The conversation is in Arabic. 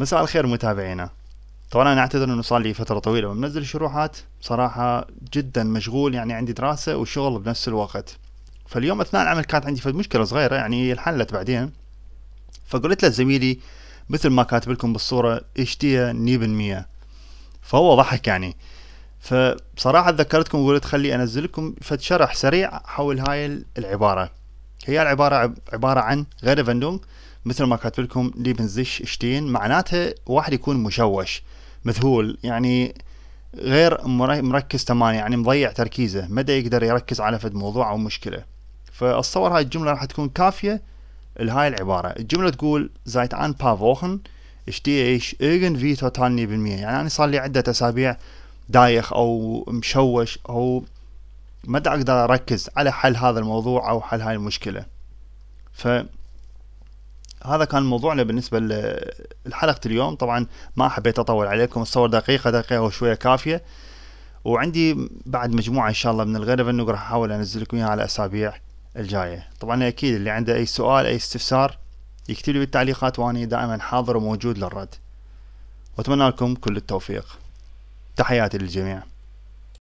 مساء الخير متابعينا طبعا انا اعتذر انه صار لي فتره طويله ما منزل شروحات بصراحه جدا مشغول يعني عندي دراسه وشغل بنفس الوقت فاليوم اثناء العمل كانت عندي فد مشكله صغيره يعني انحلت بعدين فقلت لزميلي مثل ما كاتب لكم بالصوره اشتيا نيب المية فهو ضحك يعني فبصراحه ذكرتكم وقلت خلي انزل لكم فد شرح سريع حول هاي العباره هي العبارة عبارة عن غير فندوم مثل ما كاتب لكم ليبنزيش شتين معناتها واحد يكون مشوش مذهول يعني غير مركز تماما يعني مضيع تركيزه مدى يقدر يركز على فد موضوع او مشكله فاتصور هاي الجمله راح تكون كافيه لهاي العباره الجمله تقول زايت ان با فوخن اشتيه ايش ايغن في بالمية يعني انا صار لي عده اسابيع دايخ او مشوش او ما اقدر اركز على حل هذا الموضوع او حل هاي المشكله ف هذا كان موضوعنا بالنسبة لحلقة اليوم طبعا ما حبيت أطول عليكم الصور دقيقة دقيقة وشوية كافية وعندي بعد مجموعة إن شاء الله من الغرف انه راح أحاول أنزل لكم إياها على الأسابيع الجاية طبعا أكيد اللي عنده أي سؤال أي استفسار يكتب لي بالتعليقات واني دائما حاضر وموجود للرد وأتمنى لكم كل التوفيق تحياتي للجميع